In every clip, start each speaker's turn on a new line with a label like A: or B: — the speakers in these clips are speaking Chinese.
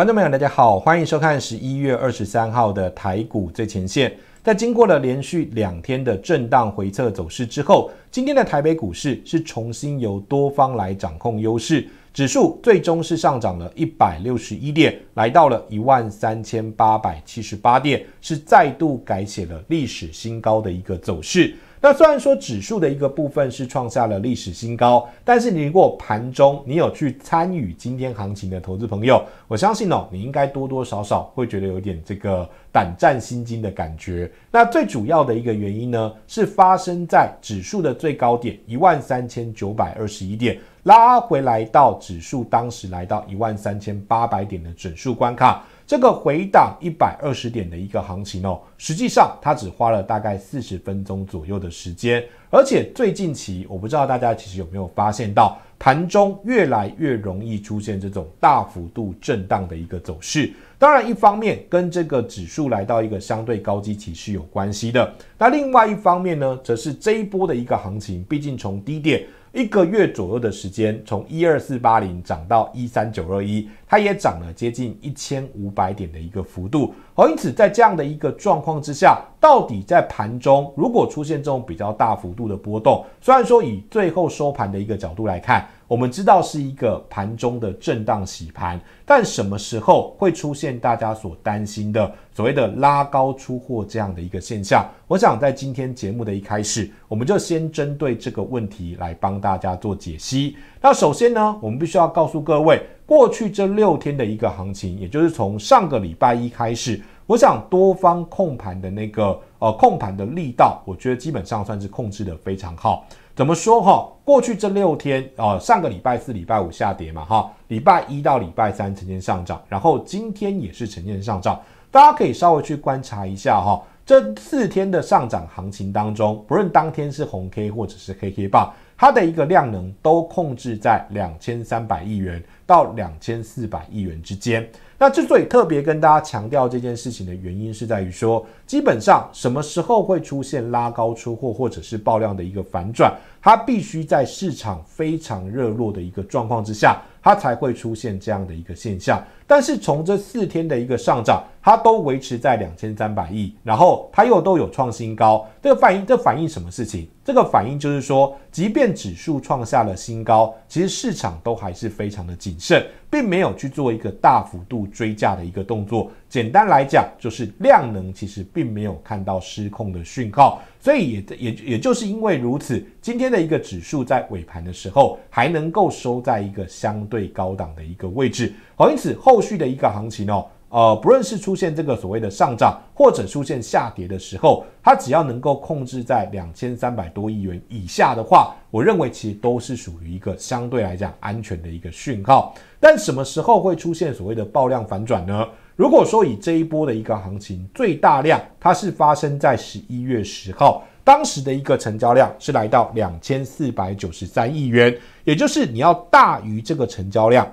A: 观众朋友，大家好，欢迎收看十一月二十三号的台股最前线。在经过了连续两天的震荡回撤走势之后，今天的台北股市是重新由多方来掌控优势，指数最终是上涨了一百六十一点，来到了一万三千八百七十八点，是再度改写了历史新高的一个走势。那虽然说指数的一个部分是创下了历史新高，但是你如果盘中你有去参与今天行情的投资朋友，我相信哦，你应该多多少少会觉得有点这个胆战心惊的感觉。那最主要的一个原因呢，是发生在指数的最高点一万三千九百二十一点，拉回来到指数当时来到一万三千八百点的整数关卡。这个回档一百二十点的一个行情哦，实际上它只花了大概四十分钟左右的时间，而且最近期我不知道大家其实有没有发现到，盘中越来越容易出现这种大幅度震荡的一个走势。当然，一方面跟这个指数来到一个相对高基期是有关系的，那另外一方面呢，则是这一波的一个行情，毕竟从低点。一个月左右的时间，从一二四八零涨到一三九二一，它也涨了接近一千五百点的一个幅度。好，因此在这样的一个状况之下，到底在盘中如果出现这种比较大幅度的波动，虽然说以最后收盘的一个角度来看。我们知道是一个盘中的震荡洗盘，但什么时候会出现大家所担心的所谓的拉高出货这样的一个现象？我想在今天节目的一开始，我们就先针对这个问题来帮大家做解析。那首先呢，我们必须要告诉各位，过去这六天的一个行情，也就是从上个礼拜一开始，我想多方控盘的那个呃控盘的力道，我觉得基本上算是控制的非常好。怎么说哈？过去这六天哦，上个礼拜四、礼拜五下跌嘛，哈，礼拜一到礼拜三呈现上涨，然后今天也是呈现上涨。大家可以稍微去观察一下哈，这四天的上涨行情当中，不论当天是红 K 或者是 K K 棒，它的一个量能都控制在两千三百亿元到两千四百亿元之间。那之所以特别跟大家强调这件事情的原因，是在于说。基本上什么时候会出现拉高出货或者是爆量的一个反转？它必须在市场非常热络的一个状况之下，它才会出现这样的一个现象。但是从这四天的一个上涨，它都维持在两千三百亿，然后它又都有创新高。这个反应这反映什么事情？这个反应就是说，即便指数创下了新高，其实市场都还是非常的谨慎。并没有去做一个大幅度追价的一个动作，简单来讲就是量能其实并没有看到失控的讯号，所以也也也就是因为如此，今天的一个指数在尾盘的时候还能够收在一个相对高档的一个位置，好，因此后续的一个行情哦。呃，不论是出现这个所谓的上涨，或者出现下跌的时候，它只要能够控制在两千三百多亿元以下的话，我认为其实都是属于一个相对来讲安全的一个讯号。但什么时候会出现所谓的爆量反转呢？如果说以这一波的一个行情最大量，它是发生在十一月十号，当时的一个成交量是来到两千四百九十三亿元，也就是你要大于这个成交量。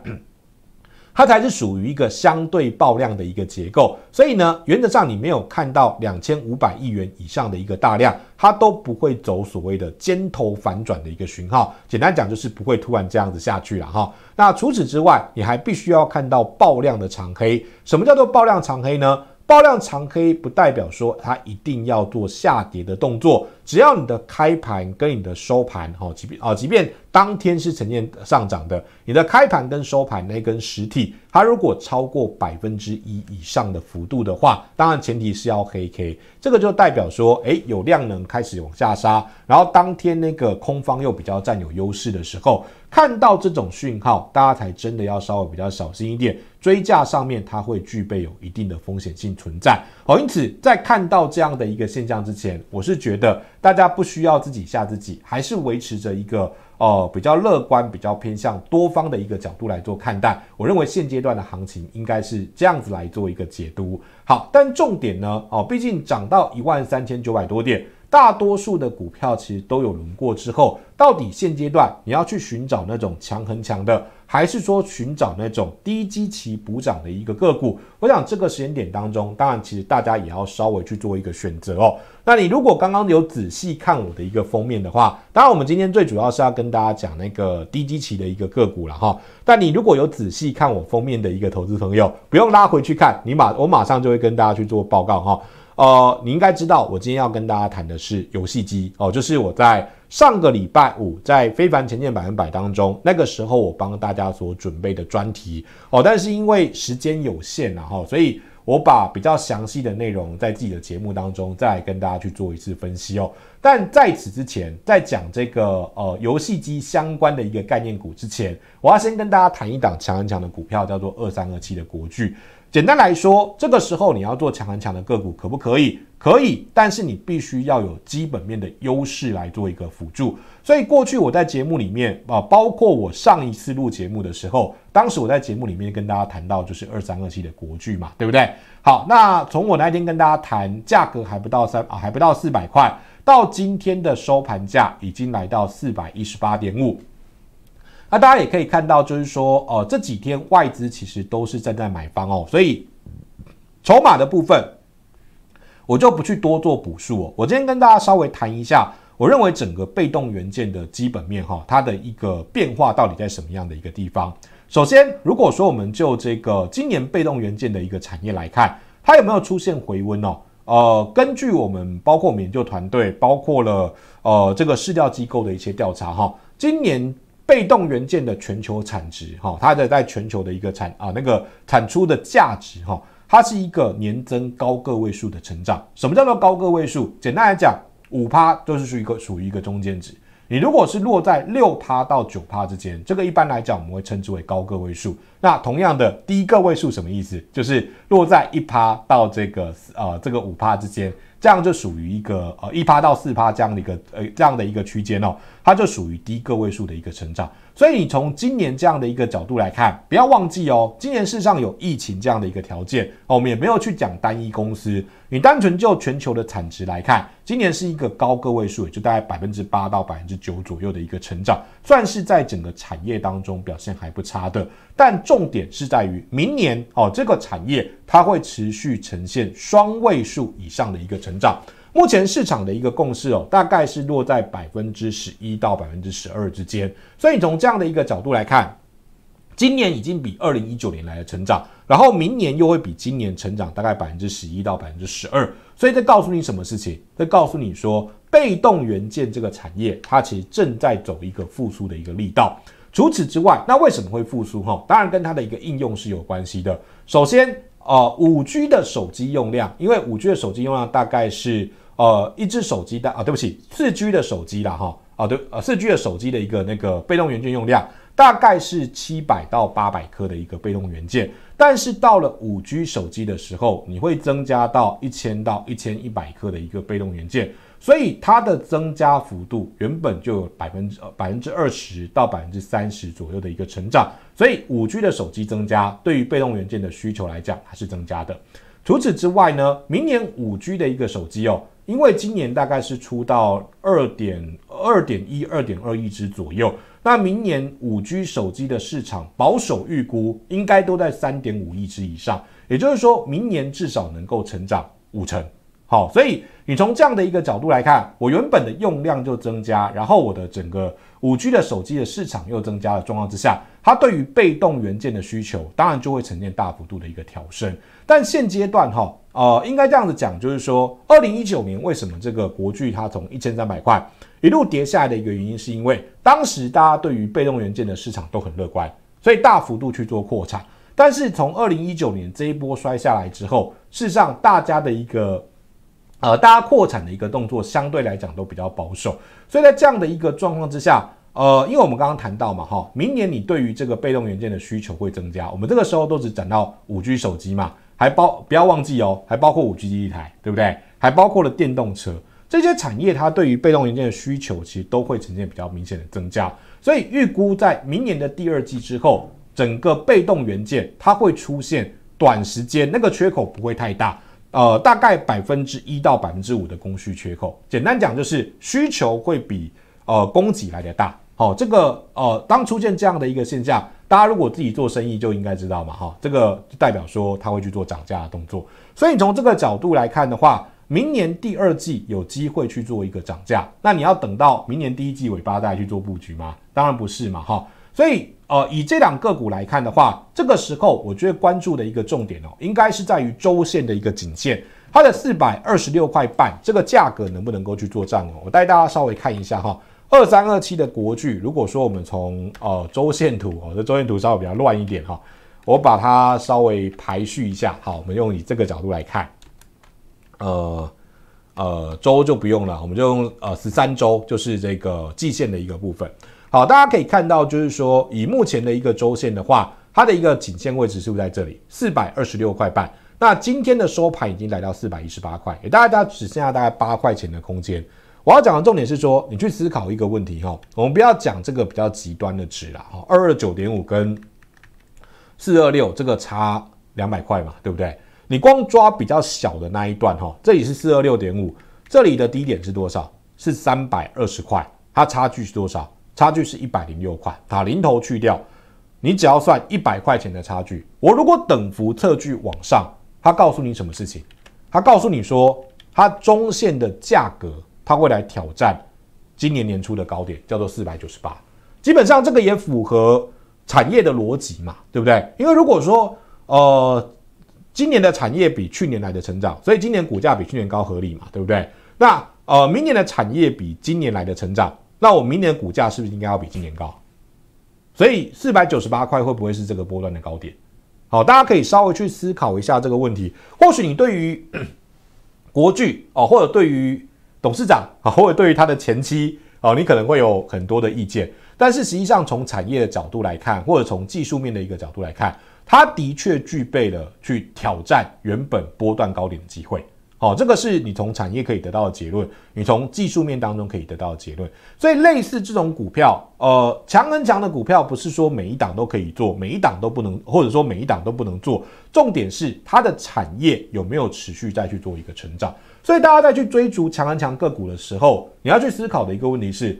A: 它才是属于一个相对爆量的一个结构，所以呢，原则上你没有看到两千五百亿元以上的一个大量，它都不会走所谓的尖头反转的一个讯号。简单讲就是不会突然这样子下去了哈。那除此之外，你还必须要看到爆量的长黑。什么叫做爆量长黑呢？爆量长黑不代表说它一定要做下跌的动作，只要你的开盘跟你的收盘，哈，即便啊，即便当天是呈现上涨的，你的开盘跟收盘那根实体，它如果超过百分之一以上的幅度的话，当然前提是要黑 K，这个就代表说，诶，有量能开始往下杀，然后当天那个空方又比较占有优势的时候。看到这种讯号，大家才真的要稍微比较小心一点，追价上面它会具备有一定的风险性存在。好，因此在看到这样的一个现象之前，我是觉得大家不需要自己吓自己，还是维持着一个哦比较乐观、比较偏向多方的一个角度来做看待。我认为现阶段的行情应该是这样子来做一个解读。好，但重点呢，哦，毕竟涨到一万三千九百多点。大多数的股票其实都有轮过之后，到底现阶段你要去寻找那种强很强的，还是说寻找那种低基期补涨的一个个股？我想这个时间点当中，当然其实大家也要稍微去做一个选择哦。那你如果刚刚有仔细看我的一个封面的话，当然我们今天最主要是要跟大家讲那个低基期的一个个股了哈。但你如果有仔细看我封面的一个投资朋友，不用拉回去看，你马我马上就会跟大家去做报告哈。呃，你应该知道，我今天要跟大家谈的是游戏机哦，就是我在上个礼拜五在《非凡前进百分百》当中，那个时候我帮大家所准备的专题哦，但是因为时间有限，然后，所以我把比较详细的内容在自己的节目当中再跟大家去做一次分析哦。但在此之前，在讲这个呃游戏机相关的一个概念股之前，我要先跟大家谈一档强很强的股票，叫做二三二七的国剧。简单来说，这个时候你要做强很强的个股可不可以？可以，但是你必须要有基本面的优势来做一个辅助。所以过去我在节目里面啊，包括我上一次录节目的时候，当时我在节目里面跟大家谈到就是二三二七的国剧嘛，对不对？好，那从我那天跟大家谈，价格还不到三啊，还不到四百块，到今天的收盘价已经来到四百一十八点五。那大家也可以看到，就是说，呃，这几天外资其实都是正在买方哦，所以筹码的部分，我就不去多做补数哦。我今天跟大家稍微谈一下，我认为整个被动元件的基本面哈，它的一个变化到底在什么样的一个地方？首先，如果说我们就这个今年被动元件的一个产业来看，它有没有出现回温哦？呃，根据我们包括我们研究团队，包括了呃这个市调机构的一些调查哈，今年。被动元件的全球产值，哈，它的在全球的一个产啊，那个产出的价值，哈，它是一个年增高个位数的成长。什么叫做高个位数？简单来讲，五趴就是属于一个属于一个中间值。你如果是落在六趴到九趴之间，这个一般来讲我们会称之为高个位数。那同样的低个位数什么意思？就是落在一趴到这个呃这个五趴之间，这样就属于一个呃一趴到四趴这样的一个呃这样的一个区间哦，它就属于低个位数的一个成长。所以你从今年这样的一个角度来看，不要忘记哦，今年事实上有疫情这样的一个条件我们也没有去讲单一公司。你单纯就全球的产值来看，今年是一个高个位数，也就大概百分之八到百分之九左右的一个成长，算是在整个产业当中表现还不差的。但重点是在于明年哦，这个产业它会持续呈现双位数以上的一个成长。目前市场的一个共识哦，大概是落在百分之十一到百分之十二之间。所以从这样的一个角度来看，今年已经比二零一九年来的成长，然后明年又会比今年成长大概百分之十一到百分之十二。所以这告诉你什么事情，这告诉你说，被动元件这个产业，它其实正在走一个复苏的一个力道。除此之外，那为什么会复苏哈？当然跟它的一个应用是有关系的。首先，呃，五 G 的手机用量，因为五 G 的手机用量大概是呃一只手机的啊，对不起，四 G 的手机了哈啊对，呃四 G 的手机的一个那个被动元件用量大概是七百到八百颗的一个被动元件，但是到了五 G 手机的时候，你会增加到一千到一千一百颗的一个被动元件。所以它的增加幅度原本就有百分之百分之二十到百分之三十左右的一个成长，所以五 G 的手机增加对于被动元件的需求来讲还是增加的。除此之外呢，明年五 G 的一个手机哦，因为今年大概是出到二点二点一二点二亿只左右，那明年五 G 手机的市场保守预估应该都在三点五亿只以上，也就是说明年至少能够成长五成。好，所以你从这样的一个角度来看，我原本的用量就增加，然后我的整个五 G 的手机的市场又增加了状况之下，它对于被动元件的需求当然就会呈现大幅度的一个调升。但现阶段哈，呃，应该这样子讲，就是说，二零一九年为什么这个国剧它从一千三百块一路跌下来的一个原因，是因为当时大家对于被动元件的市场都很乐观，所以大幅度去做扩产。但是从二零一九年这一波摔下来之后，事实上大家的一个。呃，大家扩产的一个动作相对来讲都比较保守，所以在这样的一个状况之下，呃，因为我们刚刚谈到嘛，哈，明年你对于这个被动元件的需求会增加，我们这个时候都只讲到五 G 手机嘛，还包不要忘记哦，还包括五 G 机台，对不对？还包括了电动车这些产业，它对于被动元件的需求其实都会呈现比较明显的增加，所以预估在明年的第二季之后，整个被动元件它会出现短时间那个缺口不会太大。呃，大概百分之一到百分之五的供需缺口，简单讲就是需求会比呃供给来的大。好，这个呃，当出现这样的一个现象，大家如果自己做生意就应该知道嘛，哈，这个代表说他会去做涨价的动作。所以从这个角度来看的话，明年第二季有机会去做一个涨价，那你要等到明年第一季尾巴再去做布局吗？当然不是嘛，哈。所以，呃，以这两个股来看的话，这个时候我觉得关注的一个重点哦，应该是在于周线的一个颈线，它的四百二十六块半这个价格能不能够去做账哦？我带大家稍微看一下哈，二三二七的国剧，如果说我们从呃周线图，哦，这周线图稍微比较乱一点哈，我把它稍微排序一下，好，我们用以这个角度来看，呃呃周就不用了，我们就用呃十三周，就是这个季线的一个部分。好，大家可以看到，就是说以目前的一个周线的话，它的一个颈线位置是不是在这里四百二十六块半？那今天的收盘已经来到四百一十八块，给大家只剩下大概八块钱的空间。我要讲的重点是说，你去思考一个问题哈，我们不要讲这个比较极端的值了哈，二二九点五跟四二六这个差两百块嘛，对不对？你光抓比较小的那一段哈，这里是四二六点五，这里的低点是多少？是三百二十块，它差距是多少？差距是一百零六块，把零头去掉，你只要算一百块钱的差距。我如果等幅测距往上，它告诉你什么事情？它告诉你说，它中线的价格它会来挑战今年年初的高点，叫做四百九十八。基本上这个也符合产业的逻辑嘛，对不对？因为如果说呃今年的产业比去年来的成长，所以今年股价比去年高合理嘛，对不对？那呃明年的产业比今年来的成长。那我明年股价是不是应该要比今年高？所以四百九十八块会不会是这个波段的高点？好，大家可以稍微去思考一下这个问题。或许你对于 国剧哦，或者对于董事长啊，或者对于他的前妻啊，你可能会有很多的意见。但是实际上，从产业的角度来看，或者从技术面的一个角度来看，它的确具备了去挑战原本波段高点的机会。好，这个是你从产业可以得到的结论，你从技术面当中可以得到的结论。所以类似这种股票，呃，强跟强的股票，不是说每一档都可以做，每一档都不能，或者说每一档都不能做。重点是它的产业有没有持续再去做一个成长。所以大家在去追逐强跟强个股的时候，你要去思考的一个问题是，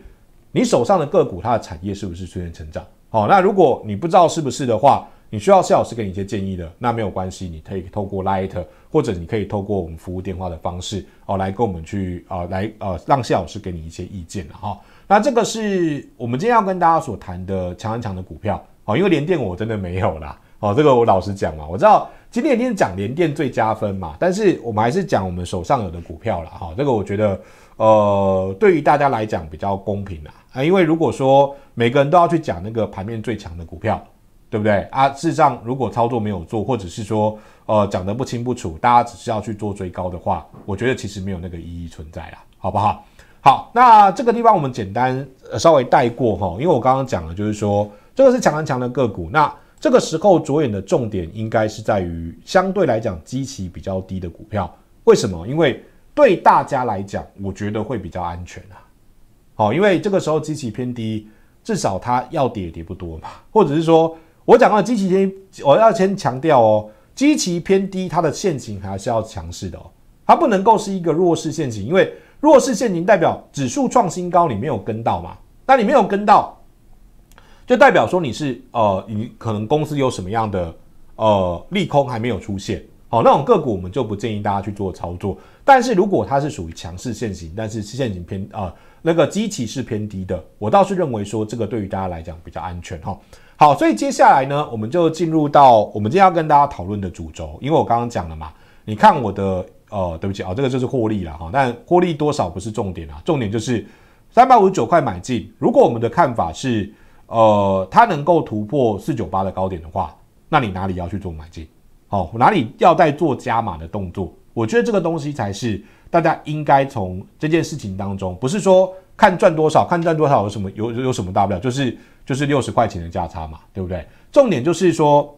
A: 你手上的个股它的产业是不是出现成长？好，那如果你不知道是不是的话，你需要谢老师给你一些建议的，那没有关系，你可以透过 Light，或者你可以透过我们服务电话的方式哦，来跟我们去啊，来呃，让谢老师给你一些意见了哈。那这个是我们今天要跟大家所谈的强强的股票哦，因为连电我真的没有啦哦，这个我老实讲嘛，我知道今天一定是讲连电最加分嘛，但是我们还是讲我们手上有的股票了哈，这个我觉得呃，对于大家来讲比较公平啦。啊，因为如果说每个人都要去讲那个盘面最强的股票。对不对啊？事实上，如果操作没有做，或者是说，呃，讲的不清不楚，大家只是要去做追高的话，我觉得其实没有那个意义存在啦，好不好？好，那这个地方我们简单稍微带过哈，因为我刚刚讲了，就是说，这个是强强强的个股，那这个时候着眼的重点应该是在于相对来讲基期比较低的股票，为什么？因为对大家来讲，我觉得会比较安全啊。好，因为这个时候基期偏低，至少它要跌也跌不多嘛，或者是说。我讲到基期偏，我要先强调哦，基期偏低，它的现型还是要强势的哦，它不能够是一个弱势现型，因为弱势现型代表指数创新高，你没有跟到嘛？那你没有跟到，就代表说你是呃，你可能公司有什么样的呃利空还没有出现，好那种个股我们就不建议大家去做操作。但是如果它是属于强势现型，但是现形偏啊那个基期是偏低的，我倒是认为说这个对于大家来讲比较安全哈。好，所以接下来呢，我们就进入到我们今天要跟大家讨论的主轴。因为我刚刚讲了嘛，你看我的呃，对不起啊，这个就是获利了哈。但获利多少不是重点啊，重点就是三百五十九块买进。如果我们的看法是呃，它能够突破四九八的高点的话，那你哪里要去做买进？哦，哪里要再做加码的动作？我觉得这个东西才是大家应该从这件事情当中，不是说。看赚多少，看赚多少有什么有有什么大不了，就是就是六十块钱的价差嘛，对不对？重点就是说，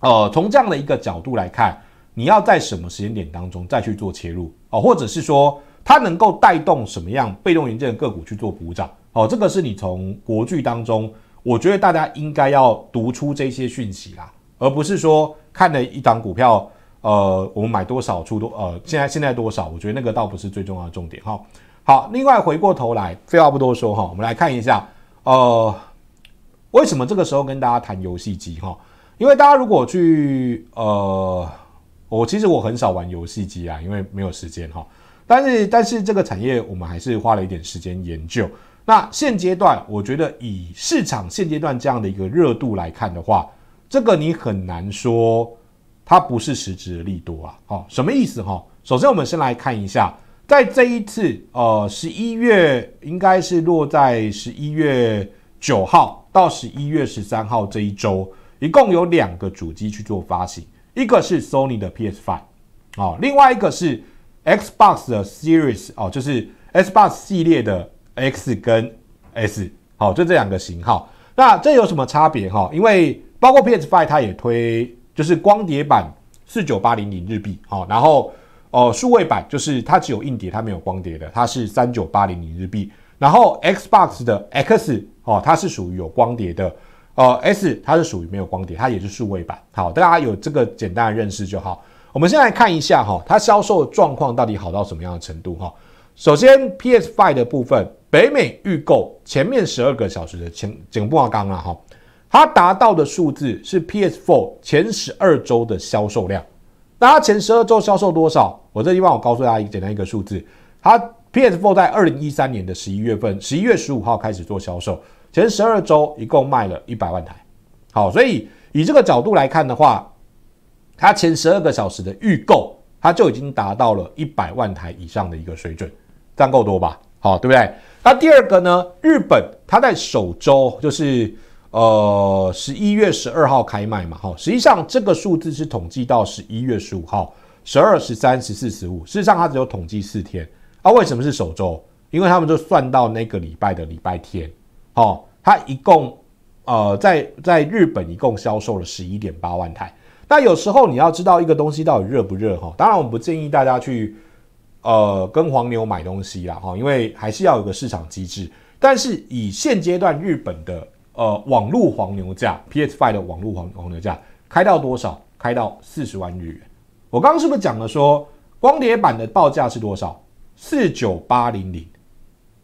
A: 呃，从这样的一个角度来看，你要在什么时间点当中再去做切入哦，或者是说它能够带动什么样被动元件个股去做补涨哦，这个是你从国剧当中，我觉得大家应该要读出这些讯息啦，而不是说看了一档股票，呃，我们买多少出多，呃，现在现在多少，我觉得那个倒不是最重要的重点哈。好，另外回过头来，废话不多说哈，我们来看一下，呃，为什么这个时候跟大家谈游戏机哈？因为大家如果去呃，我其实我很少玩游戏机啊，因为没有时间哈。但是但是这个产业我们还是花了一点时间研究。那现阶段，我觉得以市场现阶段这样的一个热度来看的话，这个你很难说它不是实质的利多啊。哦，什么意思哈？首先我们先来看一下。在这一次，呃，十一月应该是落在十一月九号到十一月十三号这一周，一共有两个主机去做发行，一个是 Sony 的 PS5，哦，另外一个是 Xbox 的 Series，哦，就是 Xbox 系列的 X 跟 S，好，就这两个型号。那这有什么差别哈？因为包括 PS5 它也推，就是光碟版四九八零零日币，好，然后。哦，数位版就是它只有硬碟，它没有光碟的，它是三九八零零日币。然后 Xbox 的 X 哦，它是属于有光碟的，呃，S 它是属于没有光碟，它也是数位版。好，大家有这个简单的认识就好。我们先来看一下哈，它销售状况到底好到什么样的程度哈。首先 PS Five 的部分，北美预购前面十二个小时的前，整个不画杠了哈，它达到的数字是 PS Four 前十二周的销售量。那它前十二周销售多少？我这地方我告诉大家一个简单一个数字，它 PS4 在二零一三年的十一月份，十一月十五号开始做销售，前十二周一共卖了一百万台。好，所以以这个角度来看的话，它前十二个小时的预购，它就已经达到了一百万台以上的一个水准，这样够多吧？好，对不对？那第二个呢？日本它在首周就是。呃，十一月十二号开卖嘛，哈，实际上这个数字是统计到十一月十五号，十二、十三、十四、十五，事实上它只有统计四天。那为什么是首周？因为他们就算到那个礼拜的礼拜天，哦，它一共呃，在在日本一共销售了十一点八万台。那有时候你要知道一个东西到底热不热，哈，当然我们不建议大家去呃跟黄牛买东西啦，哈，因为还是要有个市场机制。但是以现阶段日本的呃，网络黄牛价 p s Five 的网络黄黄牛价开到多少？开到四十万日元。我刚刚是不是讲了说，光碟版的报价是多少？四九八零零，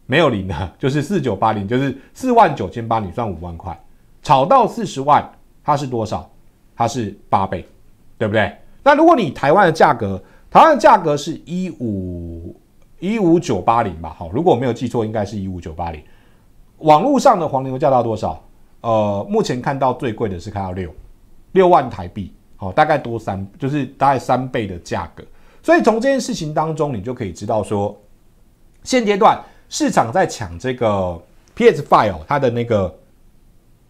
A: 没有零的，就是四九八零，就是四万九千八，你算五万块，炒到四十万，它是多少？它是八倍，对不对？那如果你台湾的价格，台湾的价格是一五一五九八零吧？好，如果我没有记错，应该是一五九八零。网络上的黄牛价到多少？呃，目前看到最贵的是开到六六万台币，好，大概多三，就是大概三倍的价格。所以从这件事情当中，你就可以知道说，现阶段市场在抢这个 PS Five 哦，它的那个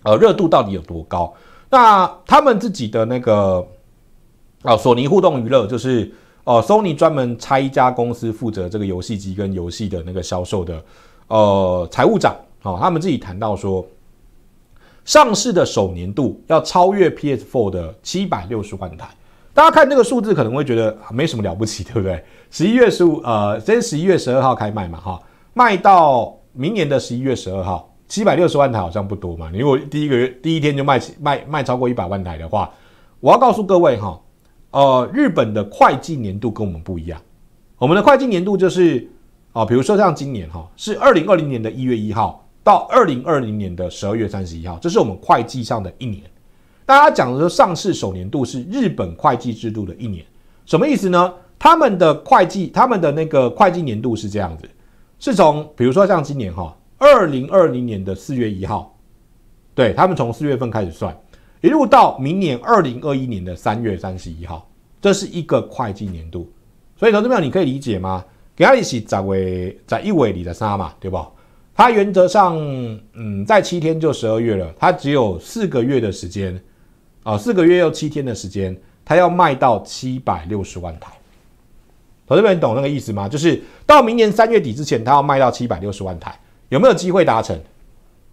A: 呃热度到底有多高。那他们自己的那个啊，索尼互动娱乐就是呃，索尼专门拆一家公司负责这个游戏机跟游戏的那个销售的呃财务长。哦，他们自己谈到说，上市的首年度要超越 PS4 的七百六十万台。大家看这个数字，可能会觉得没什么了不起，对不对？十一月十五，呃，先是十一月十二号开卖嘛，哈，卖到明年的十一月十二号，七百六十万台好像不多嘛。你如果第一个月第一天就卖卖卖超过一百万台的话，我要告诉各位哈，呃，日本的会计年度跟我们不一样，我们的会计年度就是，哦，比如说像今年哈，是二零二零年的一月一号。到二零二零年的十二月三十一号，这是我们会计上的一年。大家讲的说，上市首年度是日本会计制度的一年，什么意思呢？他们的会计，他们的那个会计年度是这样子，是从比如说像今年哈，二零二零年的四月一号，对他们从四月份开始算，一路到明年二零二一年的三月三十一号，这是一个会计年度。所以投资们，你可以理解吗？给阿里是在为在一尾里的三嘛，对不？它原则上，嗯，在七天就十二月了。它只有四个月的时间，啊，四个月又七天的时间，它要卖到七百六十万台。同事们，懂那个意思吗？就是到明年三月底之前，它要卖到七百六十万台，有没有机会达成？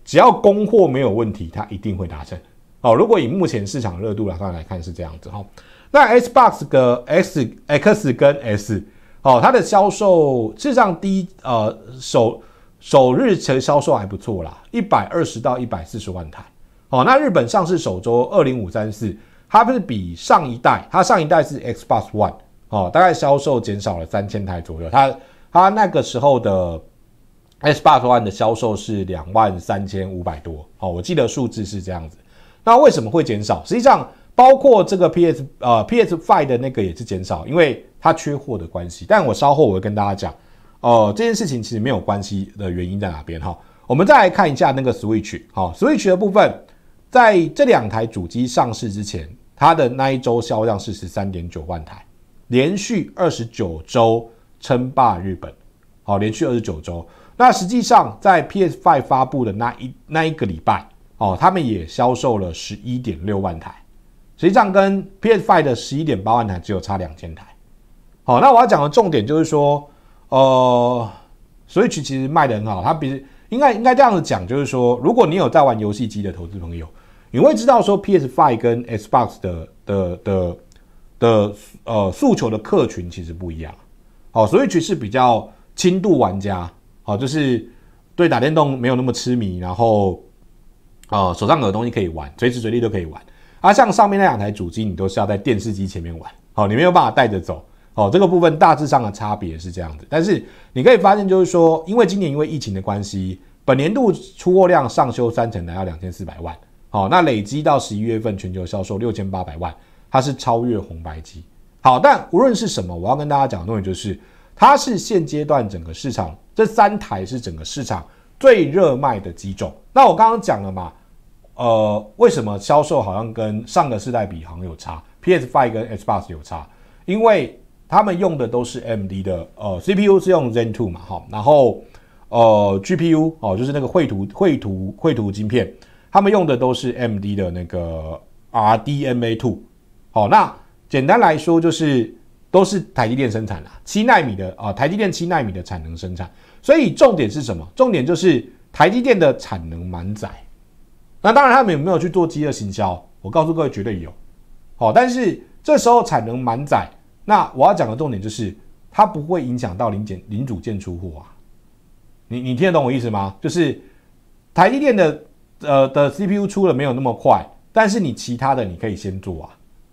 A: 只要供货没有问题，它一定会达成。哦，如果以目前市场热度来算，来看是这样子哈。那 S box 的 X X 跟 S，哦，它的销售至少低呃首。首日其实销售还不错啦，一百二十到一百四十万台。哦，那日本上市首周二零五三四，它不是比上一代，它上一代是 Xbox One 哦，大概销售减少了三千台左右。它它那个时候的 Xbox One 的销售是两万三千五百多哦，我记得数字是这样子。那为什么会减少？实际上，包括这个 PS 呃 PS Five 的那个也是减少，因为它缺货的关系。但我稍后我会跟大家讲。哦，这件事情其实没有关系的原因在哪边哈？我们再来看一下那个 Switch 好 Switch 的部分，在这两台主机上市之前，它的那一周销量是十三点九万台，连续二十九周称霸日本，好，连续二十九周。那实际上在 PS5 发布的那一那一个礼拜哦，他们也销售了十一点六万台，实际上跟 PS5 的十一点八万台只有差两千台。好，那我要讲的重点就是说。呃，Switch 其实卖的很好，它比应该应该这样子讲，就是说，如果你有在玩游戏机的投资朋友，你会知道说 p s Five 跟 Xbox 的的的的呃诉求的客群其实不一样。好，Switch 是比较轻度玩家，好，就是对打电动没有那么痴迷，然后哦，手上有的东西可以玩，随时随地都可以玩。啊，像上面那两台主机，你都是要在电视机前面玩，好，你没有办法带着走。哦，这个部分大致上的差别是这样子。但是你可以发现，就是说，因为今年因为疫情的关系，本年度出货量上修三成，来到两千四百万。好，那累积到十一月份，全球销售六千八百万，它是超越红白机。好，但无论是什么，我要跟大家讲的东西就是，它是现阶段整个市场这三台是整个市场最热卖的机种。那我刚刚讲了嘛，呃，为什么销售好像跟上个世代比好像有差？PS Five 跟 Xbox 有差，因为。他们用的都是 MD 的，呃，CPU 是用 Zen Two 嘛，哈，然后呃 GPU 哦，就是那个绘图、绘图、绘图晶片，他们用的都是 MD 的那个 RDMA Two，好，那简单来说就是都是台积电生产啦，七纳米的啊，台积电七纳米的产能生产，所以重点是什么？重点就是台积电的产能满载。那当然他们有没有去做饥饿行销？我告诉各位，绝对有，好，但是这时候产能满载。那我要讲的重点就是，它不会影响到零件零组件出货啊。你你听得懂我意思吗？就是台积电的呃的 CPU 出的没有那么快，但是你其他的你可以先做啊，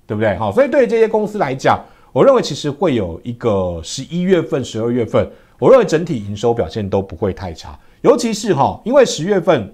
A: 对不对？好，所以对于这些公司来讲，我认为其实会有一个十一月份、十二月份，我认为整体营收表现都不会太差。尤其是哈，因为十月份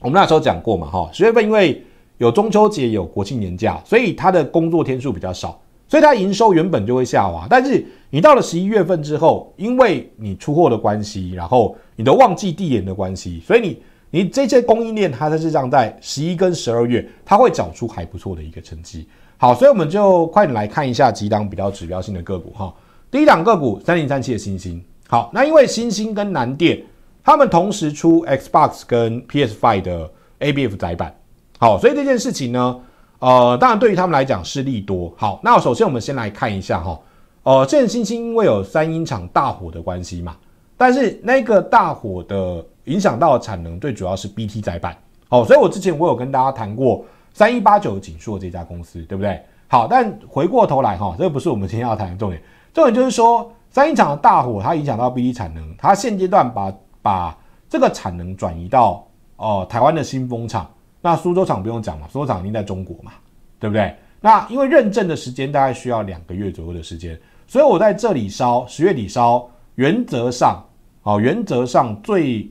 A: 我们那时候讲过嘛，哈，十月份因为有中秋节、有国庆年假，所以它的工作天数比较少。所以它营收原本就会下滑，但是你到了十一月份之后，因为你出货的关系，然后你的旺季递延的关系，所以你你这些供应链它实际上在十一跟十二月，它会找出还不错的一个成绩。好，所以我们就快来看一下几档比较指标性的个股哈。第一档个股三零三七的星星，好，那因为星星跟南电他们同时出 Xbox 跟 PS Five 的 ABF 窄版，好，所以这件事情呢。呃，当然，对于他们来讲是利多。好，那首先我们先来看一下哈，呃，建新兴因为有三英厂大火的关系嘛，但是那个大火的影响到的产能，最主要是 BT 载板。好，所以我之前我有跟大家谈过三一八九锦硕这家公司，对不对？好，但回过头来哈，这个不是我们今天要谈的重点。重点就是说，三英厂的大火它影响到 BT 产能，它现阶段把把这个产能转移到哦台湾的新风厂。那苏州厂不用讲嘛，苏州厂已经在中国嘛，对不对？那因为认证的时间大概需要两个月左右的时间，所以我在这里烧十月底烧，原则上，哦，原则上最，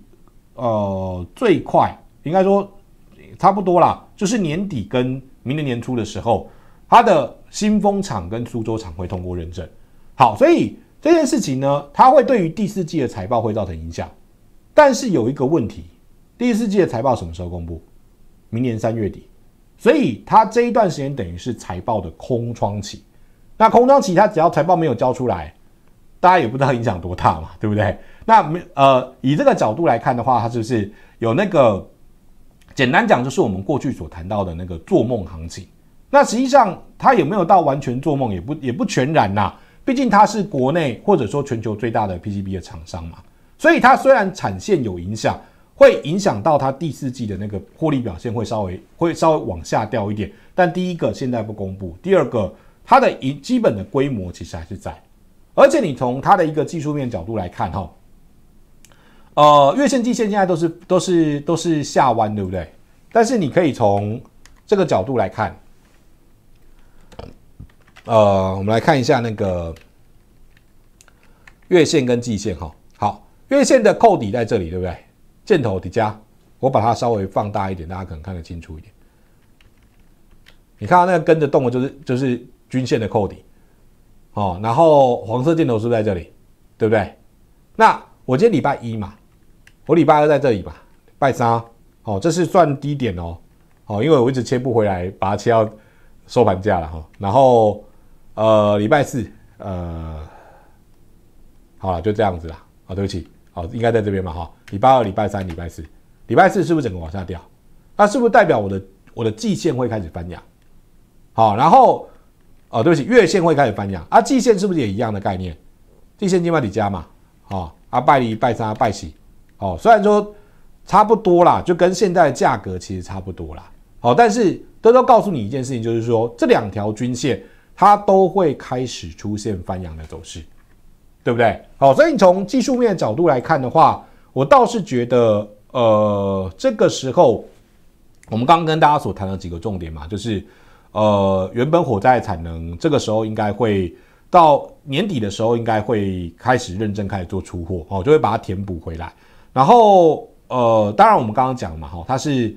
A: 呃，最快应该说差不多啦，就是年底跟明年年初的时候，它的新丰厂跟苏州厂会通过认证。好，所以这件事情呢，它会对于第四季的财报会造成影响，但是有一个问题，第四季的财报什么时候公布？明年三月底，所以他这一段时间等于是财报的空窗期。那空窗期，他只要财报没有交出来，大家也不知道影响多大嘛，对不对？那没呃，以这个角度来看的话，它就是有那个简单讲，就是我们过去所谈到的那个做梦行情。那实际上它有没有到完全做梦，也不也不全然呐，毕竟它是国内或者说全球最大的 PCB 的厂商嘛，所以它虽然产线有影响。会影响到它第四季的那个获利表现会稍微会稍微往下掉一点，但第一个现在不公布，第二个它的一基本的规模其实还是在，而且你从它的一个技术面角度来看，哈，呃，月线、季线现在都是都是都是下弯，对不对？但是你可以从这个角度来看，呃，我们来看一下那个月线跟季线，哈，好，月线的扣底在这里，对不对？箭头底加，我把它稍微放大一点，大家可能看得清楚一点。你看到那个跟着动的，就是就是均线的扣底，哦，然后黄色箭头是在这里，对不对？那我今天礼拜一嘛，我礼拜二在这里吧，礼拜三，哦，这是算低点哦，哦，因为我一直切不回来，把它切到收盘价了哈。然后呃，礼拜四，呃，好了，就这样子了，啊，对不起。哦，应该在这边嘛，哈，礼拜二、礼拜三、礼拜四，礼拜四是不是整个往下掉？那是不是代表我的我的季线会开始翻扬？好，然后哦，对不起，月线会开始翻扬啊，季线是不是也一样的概念？季线今晚你加嘛，好，啊，拜一、拜三、拜喜，哦，虽然说差不多啦，就跟现在价格其实差不多啦，好，但是都都告诉你一件事情，就是说这两条均线它都会开始出现翻扬的走势。对不对？好，所以你从技术面角度来看的话，我倒是觉得，呃，这个时候我们刚刚跟大家所谈的几个重点嘛，就是，呃，原本火灾产能这个时候应该会到年底的时候，应该会开始认真开始做出货，哦，就会把它填补回来。然后，呃，当然我们刚刚讲嘛，哈，它是。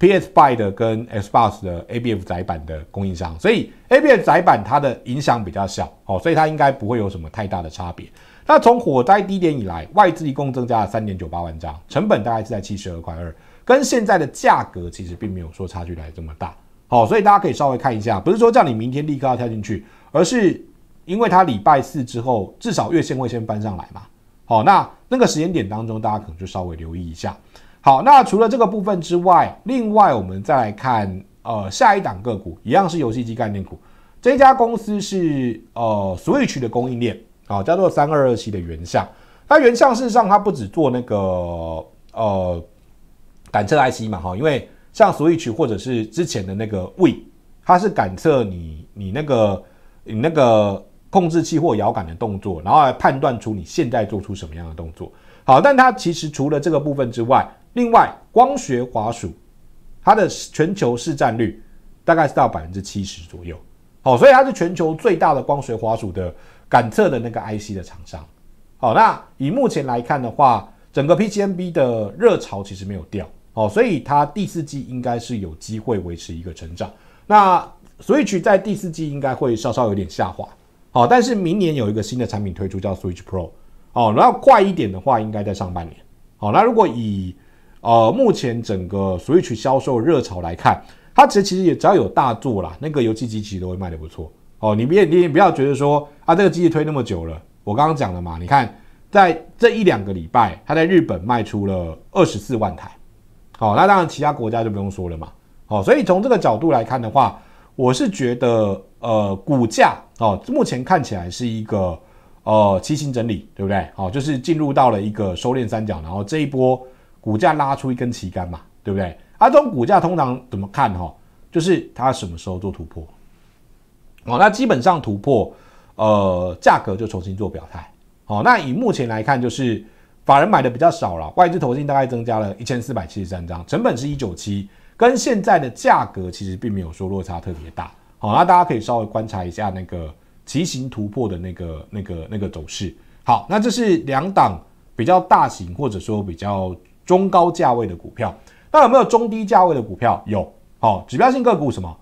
A: P.S. b u e 的跟 X bus 的 A.B.F 窄板的供应商，所以 A.B.F 窄板它的影响比较小哦，所以它应该不会有什么太大的差别。那从火灾低点以来，外资一共增加了三点九八万张，成本大概是在七十二块二，跟现在的价格其实并没有说差距来这么大。好，所以大家可以稍微看一下，不是说叫你明天立刻要跳进去，而是因为它礼拜四之后至少月线会先翻上来嘛。好，那那个时间点当中，大家可能就稍微留意一下。好，那除了这个部分之外，另外我们再来看，呃，下一档个股一样是游戏机概念股，这家公司是呃 Switch 的供应链，啊，叫做三二二七的原相。它原相事实上它不只做那个呃感测 IC 嘛，哈，因为像 Switch 或者是之前的那个 We，它是感测你你那个你那个控制器或摇杆的动作，然后来判断出你现在做出什么样的动作。好，但它其实除了这个部分之外，另外，光学滑鼠，它的全球市占率大概是到百分之七十左右。好，所以它是全球最大的光学滑鼠的感测的那个 IC 的厂商。好，那以目前来看的话，整个 PGMB 的热潮其实没有掉。好，所以它第四季应该是有机会维持一个成长。那 Switch 在第四季应该会稍稍有点下滑。好，但是明年有一个新的产品推出，叫 Switch Pro。哦，然后快一点的话，应该在上半年。好，那如果以呃，目前整个 Switch 销售热潮来看，它其实其实也只要有大作啦，那个游戏机器都会卖的不错。哦，你别你不要觉得说啊，这个机器推那么久了，我刚刚讲了嘛，你看在这一两个礼拜，它在日本卖出了二十四万台，好，那当然其他国家就不用说了嘛，好，所以从这个角度来看的话，我是觉得呃股价哦，目前看起来是一个呃七星整理，对不对？好，就是进入到了一个收敛三角，然后这一波。股价拉出一根旗杆嘛，对不对？啊，这种股价通常怎么看哈？就是它什么时候做突破？哦，那基本上突破，呃，价格就重新做表态。哦，那以目前来看，就是法人买的比较少了，外资投进大概增加了一千四百七十三张，成本是一九七，跟现在的价格其实并没有说落差特别大。好，那大家可以稍微观察一下那个骑行突破的那个、那个、那个走势。好，那这是两档比较大型或者说比较。中高价位的股票，那有没有中低价位的股票？有，好，指标性个股什么？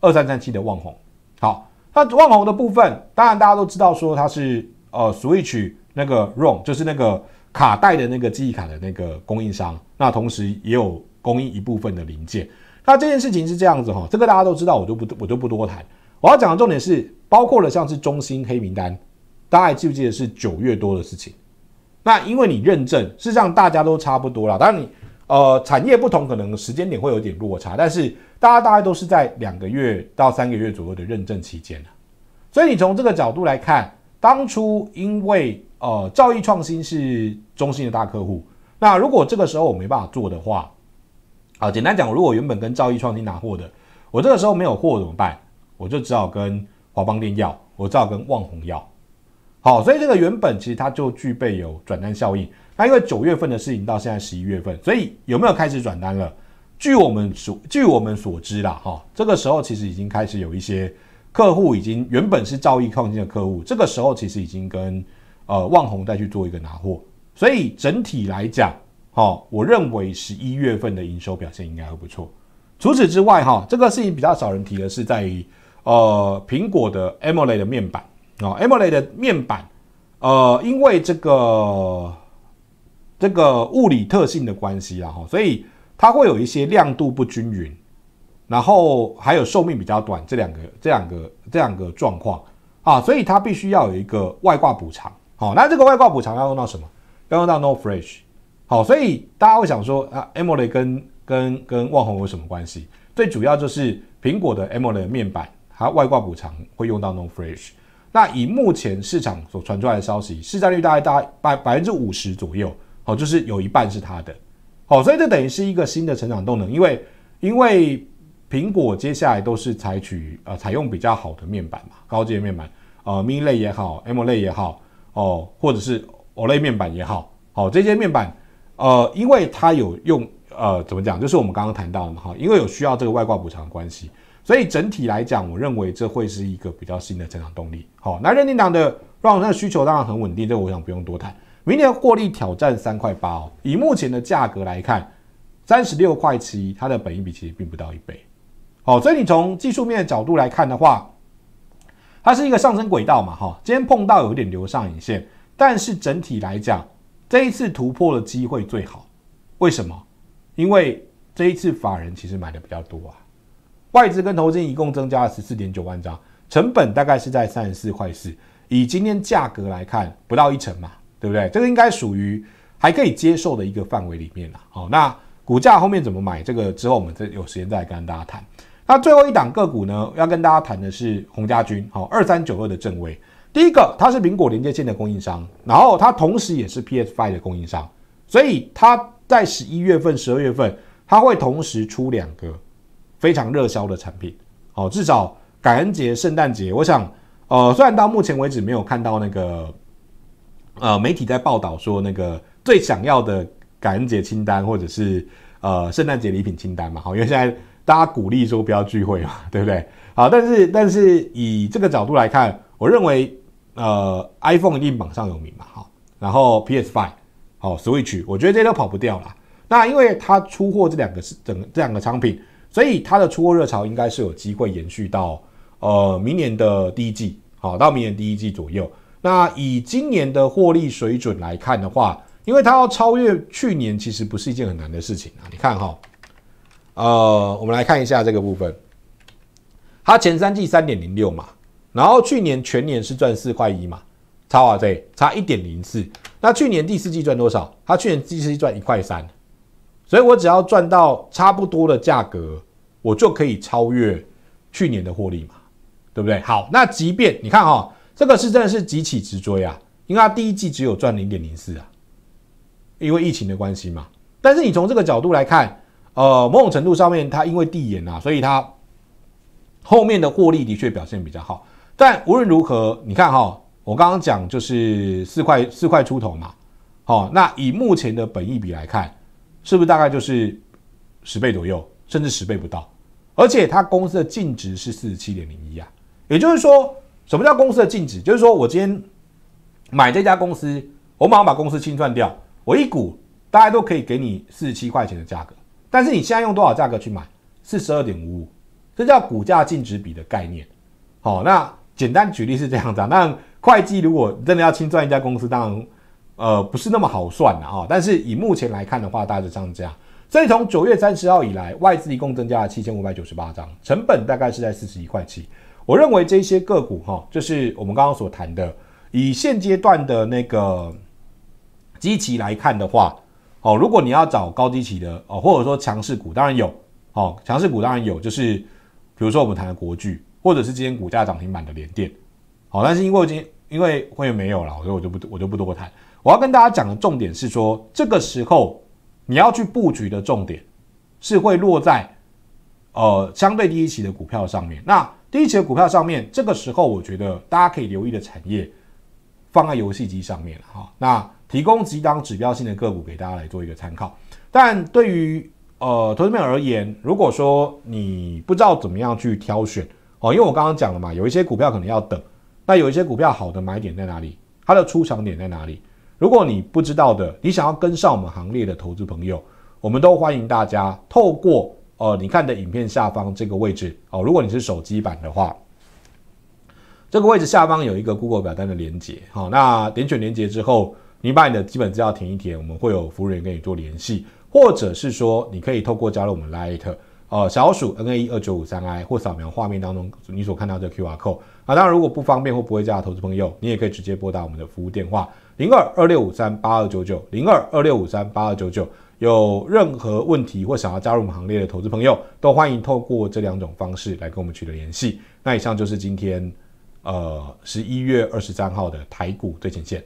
A: 二三三七的旺红。好，那旺红的部分，当然大家都知道说它是呃，switch 那个 ROM 就是那个卡带的那个记忆卡的那个供应商，那同时也有供应一部分的零件。那这件事情是这样子哈，这个大家都知道，我就不我就不多谈。我要讲的重点是，包括了像是中芯黑名单，大家还记不记得是九月多的事情？那因为你认证，事实上大家都差不多了。当然你，呃，产业不同，可能时间点会有点落差，但是大家大概都是在两个月到三个月左右的认证期间所以你从这个角度来看，当初因为呃兆易创新是中心的大客户，那如果这个时候我没办法做的话，啊，简单讲，如果原本跟兆易创新拿货的，我这个时候没有货怎么办？我就只好跟华邦电要，我只好跟旺宏要。好，所以这个原本其实它就具备有转单效应。那因为九月份的事情到现在十一月份，所以有没有开始转单了？据我们所据我们所知啦，哈，这个时候其实已经开始有一些客户已经原本是造一抗新的客户，这个时候其实已经跟呃旺宏再去做一个拿货。所以整体来讲，哈，我认为十一月份的营收表现应该会不错。除此之外，哈，这个事情比较少人提的是在于呃苹果的 AMOLED 的面板。哦 a m o l e d 的面板，呃，因为这个这个物理特性的关系啦，哈，所以它会有一些亮度不均匀，然后还有寿命比较短这两个这两个这两个状况啊，所以它必须要有一个外挂补偿。好，那这个外挂补偿要用到什么？要用到 No f r e s h 好，所以大家会想说啊，AMOLED 跟跟跟万红有什么关系？最主要就是苹果的 AMOLED 面板，它外挂补偿会用到 No f r e s h 那以目前市场所传出来的消息，市占率大概大概百百分之五十左右，好，就是有一半是它的，好，所以这等于是一个新的成长动能，因为因为苹果接下来都是采取呃采用比较好的面板嘛，高阶面板，呃 m i i 类也好，M 类也好，哦，或者是 O l y 面板也好，好这些面板，呃，因为它有用呃怎么讲，就是我们刚刚谈到的嘛，哈，因为有需要这个外挂补偿关系。所以整体来讲，我认为这会是一个比较新的增长动力。好，那任天堂的乱的需求当然很稳定，这我想不用多谈。明年获利挑战三块八哦，以目前的价格来看，三十六块七，它的本益比其实并不到一倍。好，所以你从技术面的角度来看的话，它是一个上升轨道嘛，哈，今天碰到有一点留上影线，但是整体来讲，这一次突破的机会最好。为什么？因为这一次法人其实买的比较多啊。外资跟投金一共增加了十四点九万张，成本大概是在三十四块四，以今天价格来看不到一成嘛，对不对？这个应该属于还可以接受的一个范围里面了。好，那股价后面怎么买这个之后，我们再有时间再跟大家谈。那最后一档个股呢，要跟大家谈的是洪家军，好二三九二的正位。第一个，它是苹果连接线的供应商，然后它同时也是 p s Five 的供应商，所以它在十一月份、十二月份，它会同时出两个。非常热销的产品，好，至少感恩节、圣诞节，我想，呃，虽然到目前为止没有看到那个，呃，媒体在报道说那个最想要的感恩节清单或者是呃圣诞节礼品清单嘛，好，因为现在大家鼓励说不要聚会嘛，对不对？好，但是但是以这个角度来看，我认为，呃，iPhone 一定榜上有名嘛，好，然后 PS Five，好 Switch，我觉得这些都跑不掉了。那因为它出货这两个是整个这两个商品。所以它的出货热潮应该是有机会延续到呃明年的第一季，好，到明年第一季左右。那以今年的获利水准来看的话，因为它要超越去年，其实不是一件很难的事情啊。你看哈，呃，我们来看一下这个部分，它前三季三点零六嘛，然后去年全年是赚四块一嘛，差啊对，差一点零四。那去年第四季赚多少？它去年第四季赚一块三，所以我只要赚到差不多的价格。我就可以超越去年的获利嘛，对不对？好，那即便你看哈，这个是真的是极起直追啊，因为它第一季只有赚零点零四啊，因为疫情的关系嘛。但是你从这个角度来看，呃，某种程度上面，它因为递延啊，所以它后面的获利的确表现比较好。但无论如何，你看哈，我刚刚讲就是四块四块出头嘛，好，那以目前的本益比来看，是不是大概就是十倍左右，甚至十倍不到？而且它公司的净值是四十七点零一啊，也就是说，什么叫公司的净值？就是说我今天买这家公司，我马上把公司清算掉，我一股大概都可以给你四十七块钱的价格。但是你现在用多少价格去买？四十二点五五，这叫股价净值比的概念。好，那简单举例是这样子啊。那会计如果真的要清算一家公司，当然呃不是那么好算的啊。但是以目前来看的话，大致这样所以从九月三十号以来，外资一共增加了七千五百九十八张，成本大概是在四十一块七。我认为这些个股哈，就是我们刚刚所谈的，以现阶段的那个基期来看的话，哦，如果你要找高基期的哦，或者说强势股，当然有哦，强势股当然有，就是比如说我们谈的国巨，或者是今天股价涨停板的联电，好，但是因为今天因为会为没有了，所以我就不我就不多谈。我要跟大家讲的重点是说，这个时候。你要去布局的重点是会落在呃相对低一期的股票上面。那低一期的股票上面，这个时候我觉得大家可以留意的产业放在游戏机上面了哈。那提供几档指标性的个股给大家来做一个参考。但对于呃投资们而言，如果说你不知道怎么样去挑选哦，因为我刚刚讲了嘛，有一些股票可能要等，那有一些股票好的买点在哪里？它的出场点在哪里？如果你不知道的，你想要跟上我们行列的投资朋友，我们都欢迎大家透过呃你看的影片下方这个位置哦。如果你是手机版的话，这个位置下方有一个 Google 表单的连接，好，那点选连接之后，你把你的基本资料填一填，我们会有服务人员跟你做联系，或者是说你可以透过加入我们 Light，呃，小鼠 NA 一二九五三 I 或扫描画面当中你所看到的 QR code。啊，当然如果不方便或不会加的投资朋友，你也可以直接拨打我们的服务电话。零二二六五三八二九九，零二二六五三八二九九，有任何问题或想要加入我们行列的投资朋友，都欢迎透过这两种方式来跟我们取得联系。那以上就是今天，呃，十一月二十三号的台股最前线。